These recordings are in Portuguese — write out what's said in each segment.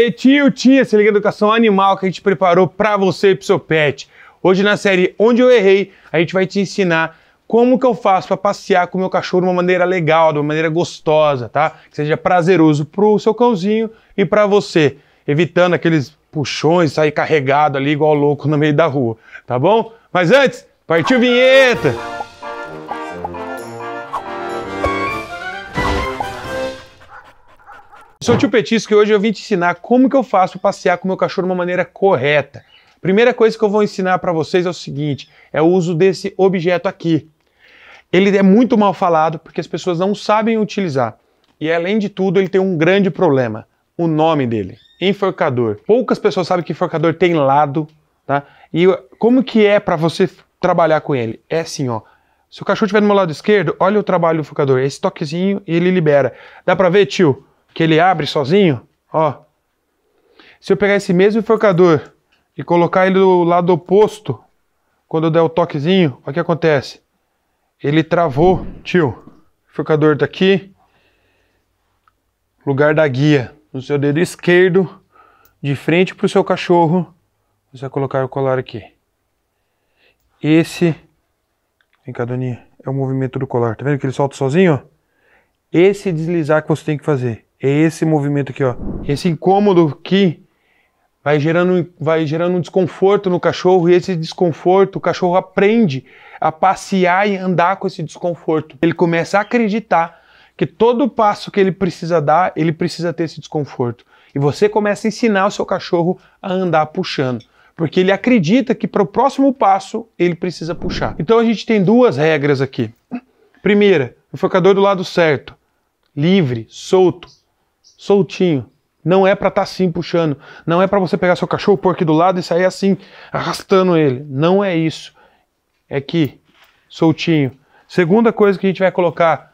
E tio, tia, se liga a educação animal que a gente preparou para você e pro seu pet. Hoje na série Onde Eu Errei, a gente vai te ensinar como que eu faço para passear com o meu cachorro de uma maneira legal, de uma maneira gostosa, tá? Que seja prazeroso pro seu cãozinho e para você, evitando aqueles puxões, sair carregado ali igual louco no meio da rua, tá bom? Mas antes, partiu vinheta! Sou o tio Petisco e hoje eu vim te ensinar como que eu faço passear com meu cachorro de uma maneira correta. Primeira coisa que eu vou ensinar para vocês é o seguinte, é o uso desse objeto aqui. Ele é muito mal falado porque as pessoas não sabem utilizar. E além de tudo, ele tem um grande problema, o nome dele, enforcador. Poucas pessoas sabem que enforcador tem lado, tá? E como que é para você trabalhar com ele? É assim, ó. Se o cachorro estiver no meu lado esquerdo, olha o trabalho do enforcador, é esse toquezinho e ele libera. Dá para ver, tio? que ele abre sozinho, ó. Se eu pegar esse mesmo enforcador e colocar ele do lado oposto, quando eu der o toquezinho, o que acontece. Ele travou, tio, enforcador daqui, tá lugar da guia, no seu dedo esquerdo, de frente pro seu cachorro, você vai colocar o colar aqui. Esse, vem cá, Doninha, é o movimento do colar, tá vendo que ele solta sozinho? Esse deslizar que você tem que fazer. É esse movimento aqui, ó. Esse incômodo aqui vai gerando, vai gerando um desconforto no cachorro e esse desconforto, o cachorro aprende a passear e andar com esse desconforto. Ele começa a acreditar que todo passo que ele precisa dar, ele precisa ter esse desconforto. E você começa a ensinar o seu cachorro a andar puxando, porque ele acredita que para o próximo passo ele precisa puxar. Então a gente tem duas regras aqui. Primeira, o focador do lado certo, livre, solto, soltinho. Não é para estar tá assim puxando. Não é para você pegar seu cachorro, por aqui do lado e sair assim, arrastando ele. Não é isso. É que soltinho. Segunda coisa que a gente vai colocar,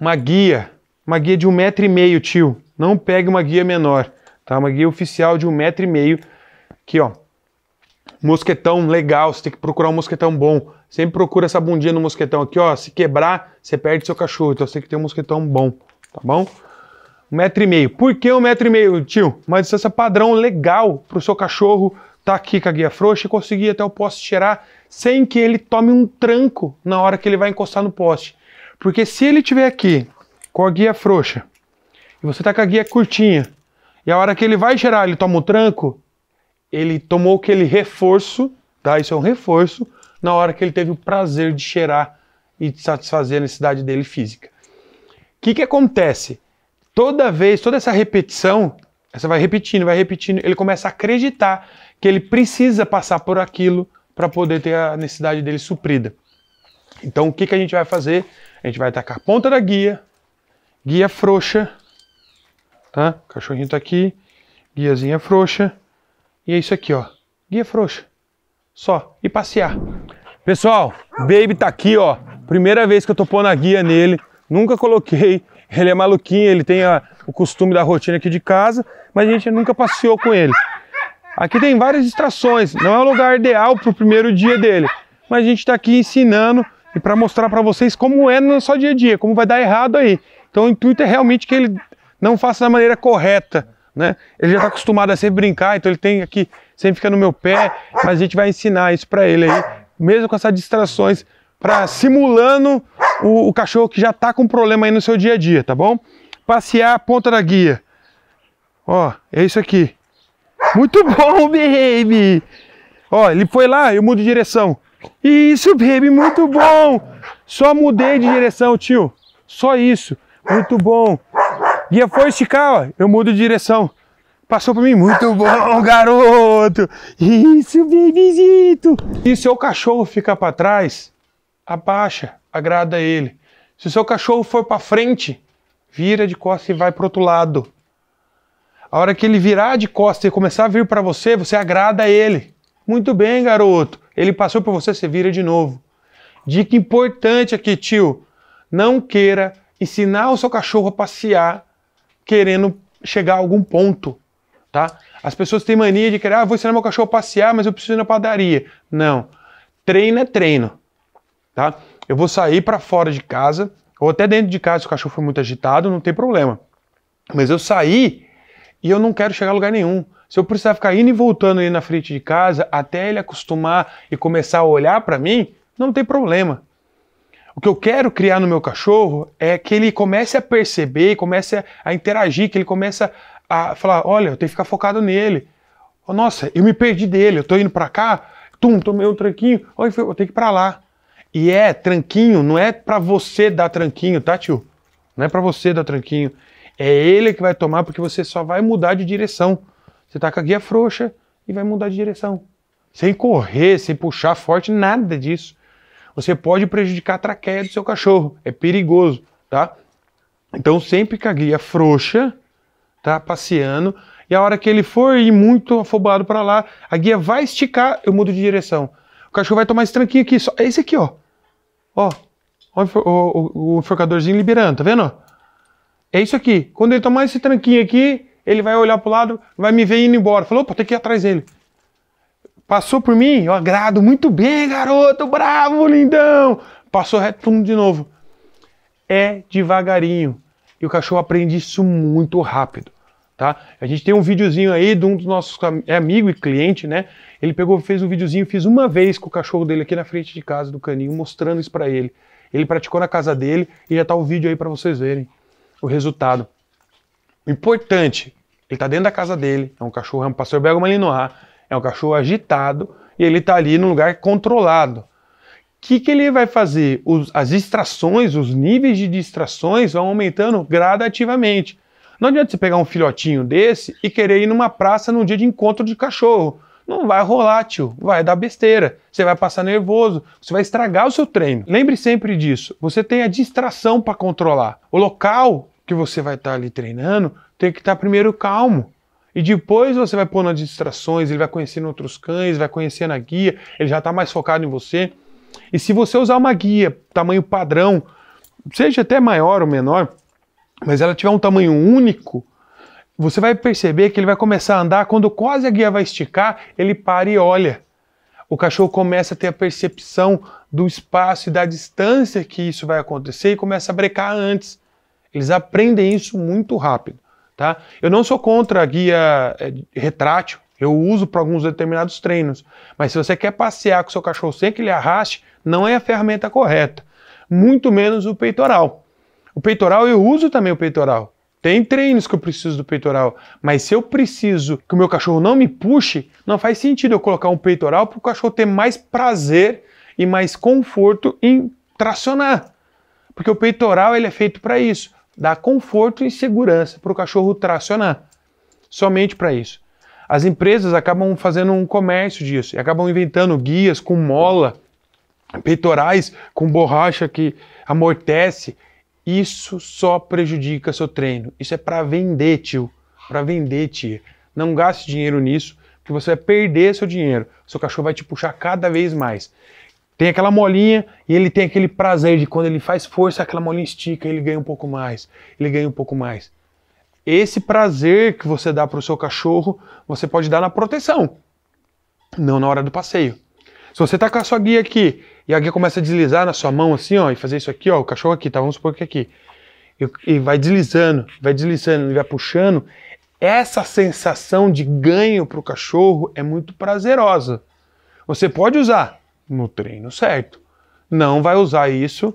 uma guia. Uma guia de um metro e meio, tio. Não pegue uma guia menor, tá? Uma guia oficial de um metro e meio. Aqui, ó. Mosquetão legal, você tem que procurar um mosquetão bom. Sempre procura essa bundinha no mosquetão aqui, ó. Se quebrar, você perde seu cachorro. Então você tem que ter um mosquetão bom, tá bom? Um metro e meio. Por que um metro e meio, tio? Uma distância padrão legal para o seu cachorro estar tá aqui com a guia frouxa e conseguir até o poste cheirar sem que ele tome um tranco na hora que ele vai encostar no poste. Porque se ele tiver aqui com a guia frouxa e você está com a guia curtinha e a hora que ele vai cheirar ele toma um tranco, ele tomou aquele reforço, tá? Isso é um reforço na hora que ele teve o prazer de cheirar e de satisfazer a necessidade dele física. O que, que acontece? toda vez, toda essa repetição, você vai repetindo, vai repetindo, ele começa a acreditar que ele precisa passar por aquilo para poder ter a necessidade dele suprida. Então o que, que a gente vai fazer? A gente vai atacar a ponta da guia, guia frouxa, tá? O cachorrinho tá aqui, guiazinha frouxa, e é isso aqui, ó. Guia frouxa. Só. E passear. Pessoal, Baby tá aqui, ó. Primeira vez que eu tô pondo a guia nele. Nunca coloquei ele é maluquinho, ele tem a, o costume da rotina aqui de casa, mas a gente nunca passeou com ele. Aqui tem várias distrações, não é o lugar ideal para o primeiro dia dele, mas a gente está aqui ensinando e para mostrar para vocês como é no nosso dia a dia, como vai dar errado aí. Então o intuito é realmente que ele não faça da maneira correta, né? Ele já está acostumado a sempre brincar, então ele tem aqui, sempre fica no meu pé, mas a gente vai ensinar isso para ele aí, mesmo com essas distrações, para simulando o, o cachorro que já está com problema aí no seu dia a dia, tá bom? Passear a ponta da guia. Ó, é isso aqui. Muito bom, baby! Ó, ele foi lá, eu mudo de direção. Isso, baby, muito bom! Só mudei de direção, tio. Só isso. Muito bom. Guia foi esticar, ó. Eu mudo de direção. Passou para mim. Muito bom, garoto. Isso, bebizito. E seu cachorro fica para trás, abaixa, agrada ele. Se o seu cachorro for para frente, vira de costas e vai para outro lado. A hora que ele virar de costas e começar a vir para você, você agrada ele. Muito bem, garoto. Ele passou por você, você vira de novo. Dica importante aqui, tio. Não queira ensinar o seu cachorro a passear querendo chegar a algum ponto, tá? As pessoas têm mania de querer, ah, vou ensinar meu cachorro a passear, mas eu preciso ir na padaria. Não. Treino é treino tá? Eu vou sair para fora de casa, ou até dentro de casa, se o cachorro for muito agitado, não tem problema. Mas eu saí e eu não quero chegar a lugar nenhum. Se eu precisar ficar indo e voltando aí na frente de casa, até ele acostumar e começar a olhar para mim, não tem problema. O que eu quero criar no meu cachorro é que ele comece a perceber, comece a, a interagir, que ele comece a falar, olha, eu tenho que ficar focado nele. Oh, nossa, eu me perdi dele, eu tô indo para cá, tum, tomei um tranquinho, oh, eu tenho que ir para lá. E é tranquinho, não é para você dar tranquinho, tá, tio? Não é para você dar tranquinho. É ele que vai tomar porque você só vai mudar de direção. Você tá com a guia frouxa e vai mudar de direção. Sem correr, sem puxar forte, nada disso. Você pode prejudicar a traqueia do seu cachorro. É perigoso, tá? Então sempre com a guia frouxa, tá passeando, e a hora que ele for ir muito afobado para lá, a guia vai esticar, eu mudo de direção. O cachorro vai tomar esse tranquinho aqui, só esse aqui, ó. Ó, ó o, o, o liberando, tá vendo? É isso aqui. Quando ele tomar esse tranquinho aqui, ele vai olhar pro lado, vai me ver indo embora. Falou, opa, tem que ir atrás dele. Passou por mim, eu agrado, muito bem, garoto, bravo, lindão. Passou reto de novo. É devagarinho. E o cachorro aprende isso muito rápido. Tá? A gente tem um videozinho aí de um dos nossos é amigo e cliente, né? Ele pegou, fez um videozinho, fiz uma vez com o cachorro dele aqui na frente de casa do caninho, mostrando isso para ele. Ele praticou na casa dele e já tá o vídeo aí para vocês verem o resultado. O importante, ele tá dentro da casa dele, é um cachorro, é um pastor belga malinois, é um cachorro agitado e ele tá ali no lugar controlado. O que, que ele vai fazer? Os, as distrações, os níveis de distrações vão aumentando gradativamente não adianta você pegar um filhotinho desse e querer ir numa praça num dia de encontro de cachorro. Não vai rolar, tio. Vai dar besteira. Você vai passar nervoso. Você vai estragar o seu treino. Lembre sempre disso. Você tem a distração para controlar. O local que você vai estar tá ali treinando tem que estar tá primeiro calmo. E depois você vai pôr nas distrações, ele vai conhecendo outros cães, vai conhecendo a guia, ele já está mais focado em você. E se você usar uma guia tamanho padrão, seja até maior ou menor, mas ela tiver um tamanho único, você vai perceber que ele vai começar a andar, quando quase a guia vai esticar, ele para e olha. O cachorro começa a ter a percepção do espaço e da distância que isso vai acontecer e começa a brecar antes. Eles aprendem isso muito rápido, tá? Eu não sou contra a guia eh, retrátil, eu uso para alguns determinados treinos, mas se você quer passear com seu cachorro sem que ele arraste, não é a ferramenta correta, muito menos o peitoral. O peitoral, eu uso também o peitoral. Tem treinos que eu preciso do peitoral, mas se eu preciso que o meu cachorro não me puxe, não faz sentido eu colocar um peitoral para o cachorro ter mais prazer e mais conforto em tracionar. Porque o peitoral ele é feito para isso, dar conforto e segurança para o cachorro tracionar. Somente para isso. As empresas acabam fazendo um comércio disso e acabam inventando guias com mola, peitorais com borracha que amortece, isso só prejudica seu treino. Isso é para vender, tio. Para vender, tia. Não gaste dinheiro nisso, porque você vai perder seu dinheiro. Seu cachorro vai te puxar cada vez mais. Tem aquela molinha e ele tem aquele prazer de quando ele faz força, aquela molinha estica, ele ganha um pouco mais. Ele ganha um pouco mais. Esse prazer que você dá para o seu cachorro, você pode dar na proteção, não na hora do passeio. Se você tá com a sua guia aqui e a guia começa a deslizar na sua mão assim, ó, e fazer isso aqui, ó, o cachorro aqui, tá? Vamos supor que é aqui. E, e vai deslizando, vai deslizando, ele vai puxando. Essa sensação de ganho para o cachorro é muito prazerosa. Você pode usar no treino certo. Não vai usar isso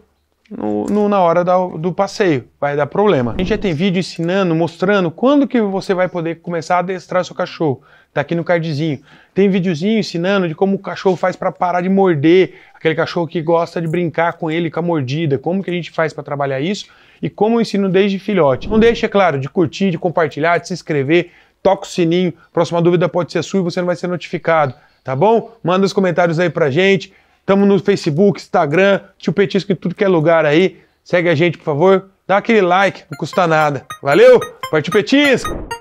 no, no, na hora da, do passeio, vai dar problema. A gente já tem vídeo ensinando, mostrando quando que você vai poder começar a adestrar seu cachorro. Tá aqui no cardzinho. Tem videozinho ensinando de como o cachorro faz para parar de morder, aquele cachorro que gosta de brincar com ele, com a mordida, como que a gente faz para trabalhar isso e como eu ensino desde filhote. Não deixe, é claro, de curtir, de compartilhar, de se inscrever, toca o sininho, próxima dúvida pode ser sua e você não vai ser notificado, tá bom? Manda os comentários aí pra gente, Estamos no Facebook, Instagram, Tio Petisco em tudo que é lugar aí. Segue a gente, por favor. Dá aquele like, não custa nada. Valeu? Partiu Petisco!